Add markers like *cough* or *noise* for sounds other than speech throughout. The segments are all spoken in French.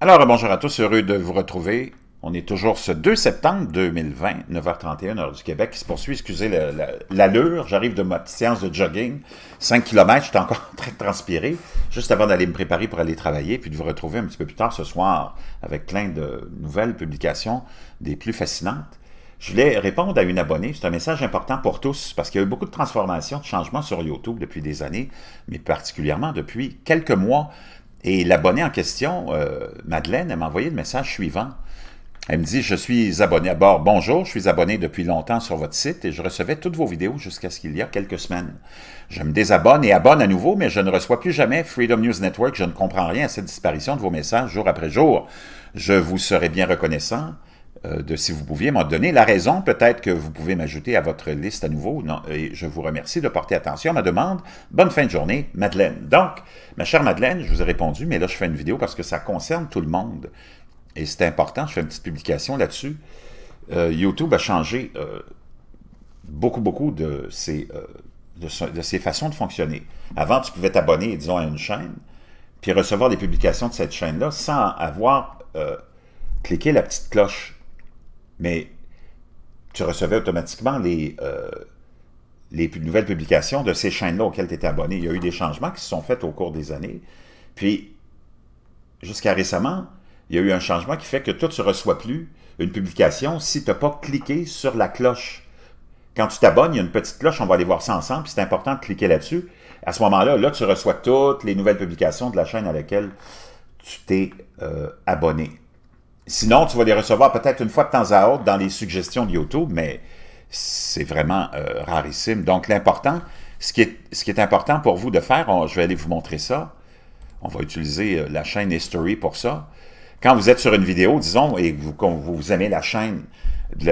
Alors, bonjour à tous, heureux de vous retrouver. On est toujours ce 2 septembre 2020, 9h31, heure du Québec, qui se poursuit, excusez l'allure. J'arrive de ma petite séance de jogging, 5 km, j'étais encore *laughs* en train de transpirer, juste avant d'aller me préparer pour aller travailler, puis de vous retrouver un petit peu plus tard ce soir avec plein de nouvelles publications, des plus fascinantes. Je voulais répondre à une abonnée. C'est un message important pour tous parce qu'il y a eu beaucoup de transformations, de changements sur YouTube depuis des années, mais particulièrement depuis quelques mois. Et l'abonné en question, euh, Madeleine, elle m'a envoyé le message suivant. Elle me dit, je suis abonné à bord. Bonjour, je suis abonné depuis longtemps sur votre site et je recevais toutes vos vidéos jusqu'à ce qu'il y a quelques semaines. Je me désabonne et abonne à nouveau, mais je ne reçois plus jamais Freedom News Network. Je ne comprends rien à cette disparition de vos messages jour après jour. Je vous serai bien reconnaissant euh, de si vous pouviez m'en donner la raison. Peut-être que vous pouvez m'ajouter à votre liste à nouveau. et je vous remercie de porter attention à ma demande. Bonne fin de journée, Madeleine. Donc, ma chère Madeleine, je vous ai répondu, mais là, je fais une vidéo parce que ça concerne tout le monde. Et c'est important, je fais une petite publication là-dessus. Euh, YouTube a changé euh, beaucoup, beaucoup de de, de ses façons de fonctionner. Avant, tu pouvais t'abonner, disons, à une chaîne, puis recevoir des publications de cette chaîne-là sans avoir cliqué la petite cloche mais tu recevais automatiquement les, euh, nouvelles publications de ces chaînes-là auxquelles tu étais abonné. Il y a eu des changements qui se sont faits au cours des années. Puis, jusqu'à récemment, il y a eu un changement qui fait que toi, tu ne reçois plus une publication si tu n'as pas cliqué sur la cloche. Quand tu t'abonnes, il y a une petite cloche, on va aller voir ça ensemble, c'est important de cliquer là-dessus. À ce moment-là, là, tu reçois toutes les nouvelles publications de la chaîne à laquelle tu t'es euh, abonné. Sinon, tu vas les recevoir peut-être une fois de temps à autre dans les suggestions de YouTube, mais c'est vraiment euh, rarissime. Donc, l'important, ce, qui est, important pour vous de faire, je vais aller vous montrer ça. On va utiliser euh, la chaîne History pour ça. Quand vous êtes sur une vidéo, disons, et vous, vous aimez la chaîne de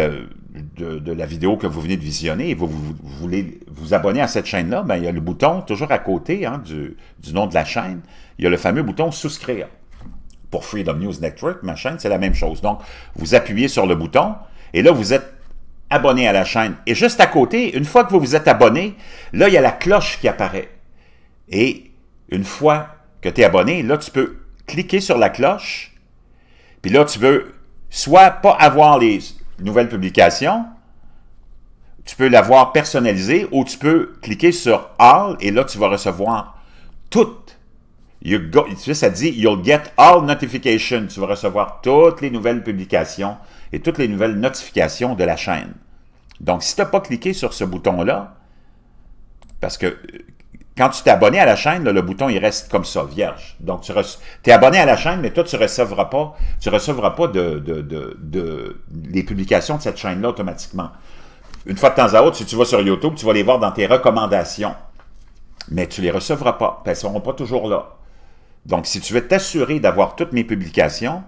la, vidéo que vous venez de visionner et vous, voulez vous abonner à cette chaîne-là, ben, il y a le bouton toujours à côté hein, du, du nom de la chaîne. Il y a le fameux bouton « Souscrire » pour Freedom News Network, ma chaîne, c'est la même chose. Donc, vous appuyez sur le bouton et là, vous êtes abonné à la chaîne. Et juste à côté, une fois que vous vous êtes abonné, là, il y a la cloche qui apparaît. Et une fois que tu es abonné, là, tu peux cliquer sur la cloche. Puis là, tu veux soit pas avoir les nouvelles publications, tu peux l'avoir personnalisée ou tu peux cliquer sur All et là, tu vas recevoir toutes You sais, ça dit, you'll get all notifications. Tu vas recevoir toutes les nouvelles publications et toutes les nouvelles notifications de la chaîne. Donc, si tu n'as pas cliqué sur ce bouton-là, parce que quand tu t'es abonné à la chaîne, le bouton, il reste comme ça, vierge. Donc, tu es abonné à la chaîne, mais toi, tu ne recevras pas, tu recevras pas de, de, les publications de cette chaîne-là automatiquement. Une fois de temps à autre, si tu vas sur YouTube, tu vas les voir dans tes recommandations. Mais tu ne les recevras pas. Elles ne seront pas toujours là. Donc, si tu veux t'assurer d'avoir toutes mes publications,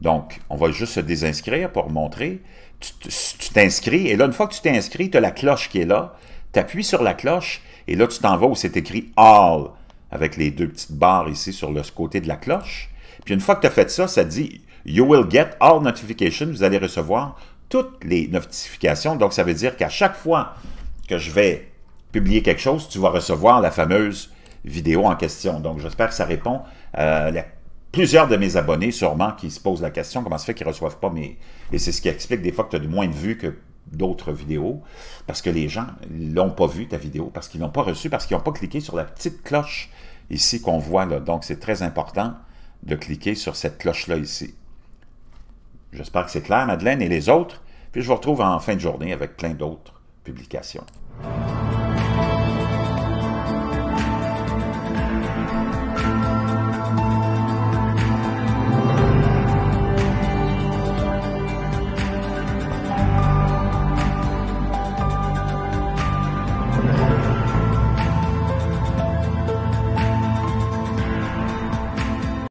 donc, on va juste se désinscrire pour montrer. Tu t'inscris, et là, une fois que tu t'es inscrit, tu as la cloche qui est là. Tu appuies sur la cloche, et là, tu t'en vas où c'est écrit « All », avec les deux petites barres ici sur le côté de la cloche. Puis une fois que tu as fait ça, ça dit « You will get all notifications ». Vous allez recevoir toutes les notifications. Donc, ça veut dire qu'à chaque fois que je vais publier quelque chose, tu vas recevoir la fameuse vidéo en question. Donc, j'espère que ça répond à euh, plusieurs de mes abonnés, sûrement, qui se posent la question comment se fait qu'ils ne reçoivent pas mes. Et c'est ce qui explique des fois que tu as moins de vues que d'autres vidéos, parce que les gens l'ont pas vu, ta vidéo, parce qu'ils l'ont pas reçue, parce qu'ils n'ont pas cliqué sur la petite cloche ici qu'on voit. Là. Donc, c'est très important de cliquer sur cette cloche-là ici. J'espère que c'est clair, Madeleine et les autres. Puis je vous retrouve en fin de journée avec plein d'autres publications.